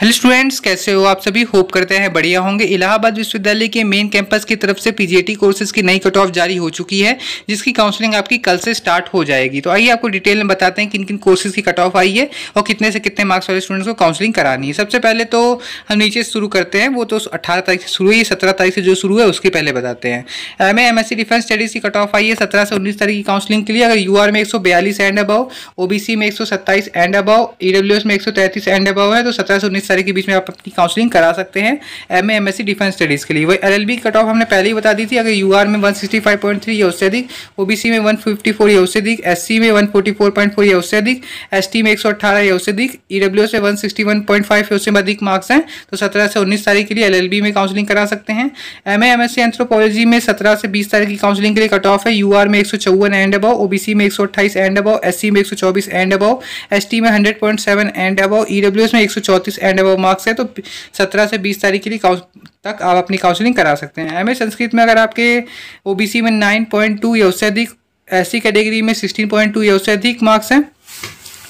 hello students कैसे हो आप सभी होप करते हैं बढ़िया होंगे इलाहाबाद विश्वविद्यालय के मेन कैंपस की तरफ से पीजीएटी कोर्सेज की नई कट ऑफ जारी हो चुकी है जिसकी काउंसलिंग आपकी कल से स्टार्ट हो जाएगी तो आइए आपको डिटेल में बताते हैं किन किन कोर्सेज की कट ऑफ आई है और कितने से कितने मार्क्स वाले स्टूडेंट्स को काउंसलिंग करानी है सबसे पहले तो हम नीचे शुरू करते हैं वो तो अठारह तारीख से शुरू है सत्रह तारीख से जो शुरू है उसके पहले बताते हैं M A M defence studies की कट ऑफ आई है सत्रह से उन्नीस तारीख की काउंसलिंग के लिए अगर यू में एक एंड अबाव ओ में एक एंड अबाव ई में एक एंड अबाव है तो सत्रह से उन्नीस सारे के बीच में आप अपनी काउंसलिंग करा सकते हैं M A M S C defence studies के लिए वही L L B cut off हमने पहले ही बता दी थी अगर यू आर में one sixty five point three या उससे अधिक ओ बी सी में वन फिफ्टी फोर या उससे अधिक एस सी में one forty four point four या उससे अधिक एस टी में एक सौ अठारह या उससे अधिक ई डब्ल्यू एस में one sixty one point five या उससे अधिक मार्क्स हैं तो सत्रह से उन्नीस तारीख के लिए एल एल बी में काउंसलिंग करा सकते हैं M A M S C anthropology में सत्रह से बीस तारीख की काउंसलिंग के लिए कट ऑफ है यू आर में एक सौ चौवन and above O B C में एक सौ अट्ठाईस एंड अबाउ एस सी में एक सौ चौबीस एंड अबाउ एस टी में hundred point seven and above E W S में एक सौ चौतीस एंड हंड्रेड वो मार्क्स है तो सत्रह से बीस तारीख के लिए तक आप अपनी काउंसलिंग करा सकते हैं एम संस्कृत में अगर आपके ओ में नाइन पॉइंट टू या उससे अधिक एस कैटेगरी में सिक्सटीन पॉइंट टू या उससे अधिक मार्क्स हैं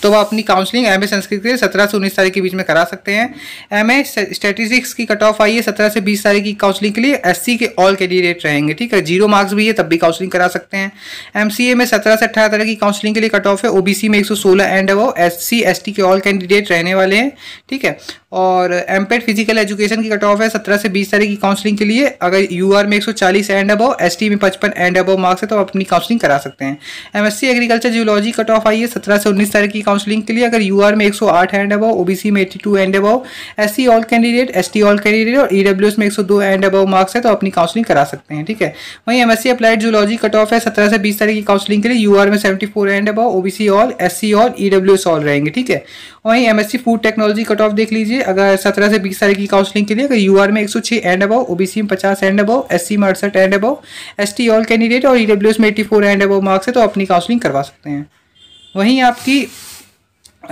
तो वह अपनी काउंसलिंग एम संस्कृत के सत्रह से उन्नीस तारीख के बीच में करा सकते हैं एम ए स्टेटिस्टिक्स की कट ऑफ आई है सत्रह से बीस तारीख की काउंसलिंग के लिए एस के ऑल कैंडिडेट रहेंगे ठीक है जीरो मार्क्स भी है तब भी काउंसलिंग करा सकते हैं एम में सत्रह से अठारह तारीख की काउंसलिंग के लिए कट ऑफ है ओबीसी में एक सौ सोलह एंड वो एस सी के ऑल कैंडिडेट रहने वाले हैं ठीक है और एम फिजिकल एजुकेशन की कट ऑफ है सत्रह से बीस तारीख की काउंसलिंग के लिए अगर यू आर में एक सौ चालीस एंड अबव एस टी में पचपन एंड अबव मार्क्स है तो आप अपनी काउंसलिंग करा सकते हैं M S C agriculture geology cut off आई है सत्रह से उन्नीस तारीख की काउंसलिंग के लिए अगर यू आर में एक सौ आठ एंड अबव ओ बी में eighty two and above S C all candidate S T all candidate और ई e में एक सौ दो एंड अबव मार्क्स है तो अपनी काउंसलिंग करा सकते हैं ठीक है वहीं M S C applied geology cut off है सत्रह से बीस तारीख की काउंसलिंग के लिए यू आर में seventy four and above O B C all S C all E W S all रहेंगे ठीक है वहीं M S C food technology cut off देख लीजिए लीजिए अगर सत्रह से बीस साल की काउंसलिंग के लिए अगर यू में एक सौ छः एंड अबाव ओबीसी में पचास एंड अबाव एस में अड़सठ and above S all candidate और ई e में eighty four and above marks है तो अपनी काउंसलिंग करवा सकते हैं वहीं आपकी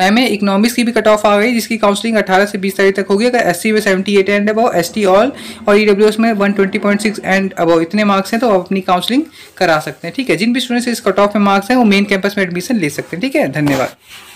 एम ए इकनॉमिक्स की भी कट ऑफ आ गई जिसकी काउंसलिंग 18 से 20 तारीख तक होगी अगर एस सी में seventy eight and above S T all और ई डब्ल्यू एस में one twenty point six and above इतने मार्क्स हैं तो आप अपनी काउंसलिंग करा सकते हैं ठीक है जिन भी स्टूडेंट्स इस कट ऑफ में मार्क्स हैं वो मेन कैंपस में एडमिशन ले सकते हैं ठीक है धन्यवाद